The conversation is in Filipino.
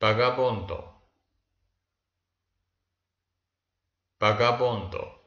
vagabondo vagabondo